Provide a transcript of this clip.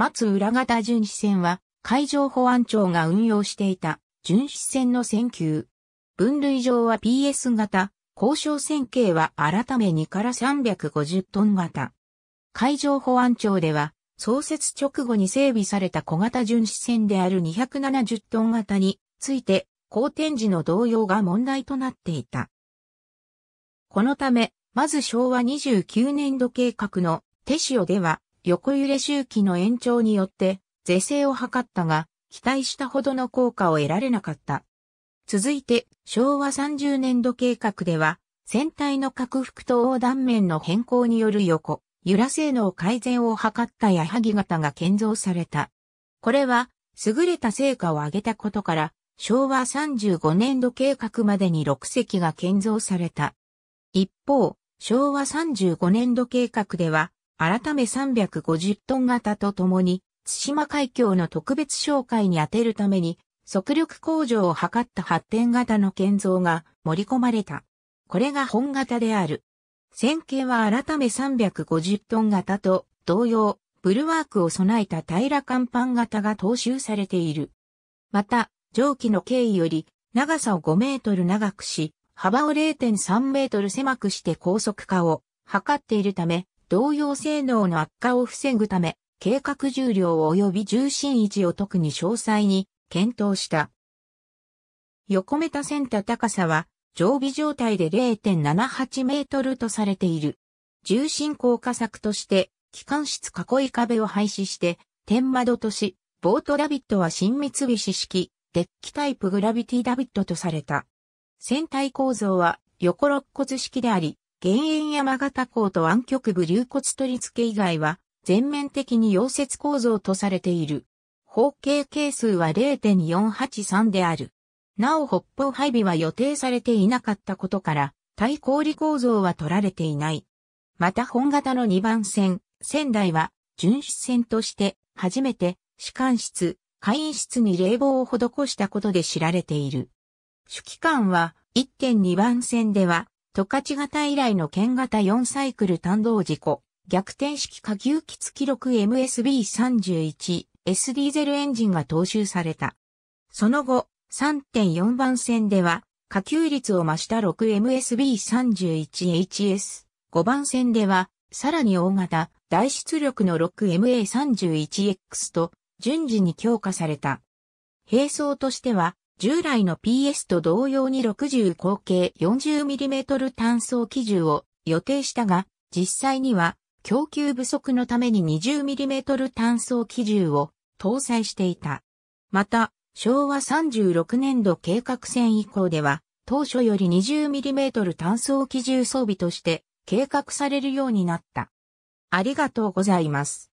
松浦型巡視船は、海上保安庁が運用していた巡視船の船級。分類上は PS 型、交渉船型は改め2から350トン型。海上保安庁では、創設直後に整備された小型巡視船である270トン型について、好天時の動揺が問題となっていた。このため、まず昭和29年度計画の手塩では、横揺れ周期の延長によって是正を図ったが、期待したほどの効果を得られなかった。続いて、昭和30年度計画では、船体の拡幅と横断面の変更による横、揺ら性能改善を図った矢作型が建造された。これは、優れた成果を上げたことから、昭和35年度計画までに6隻が建造された。一方、昭和35年度計画では、改め350トン型とともに、津島海峡の特別紹介に当てるために、速力向上を図った発展型の建造が盛り込まれた。これが本型である。線形は改め350トン型と同様、ブルワークを備えた平ら甲板型が踏襲されている。また、蒸気の経緯より長さを5メートル長くし、幅を0.3メートル狭くして高速化を図っているため、同様性能の悪化を防ぐため、計画重量及び重心位置を特に詳細に検討した。横目たセンター高さは常備状態で0.78メートルとされている。重心効果策として機関室囲い壁を廃止して天窓とし、ボートラビットは新三菱式デッキタイプグラビティラビットとされた。船体構造は横肋骨式であり、減塩山形港と湾曲部流骨取り付け以外は、全面的に溶接構造とされている。方形係数は0.483である。なお北方配備は予定されていなかったことから、対氷構造は取られていない。また本型の2番線、仙台は、巡視船として、初めて、士官室、会員室に冷房を施したことで知られている。主機関は、1.2番線では、十勝型以来の剣型4サイクル単動事故、逆転式下級機付記録 MSB31、S ディーゼルエンジンが踏襲された。その後、3.4番線では、下級率を増した 6MSB31HS、5番線では、さらに大型、大出力の 6MA31X と、順次に強化された。並走としては、従来の PS と同様に60口径 40mm 単装機銃を予定したが、実際には供給不足のために 20mm 単装機銃を搭載していた。また、昭和36年度計画戦以降では、当初より 20mm 単装機銃装備として計画されるようになった。ありがとうございます。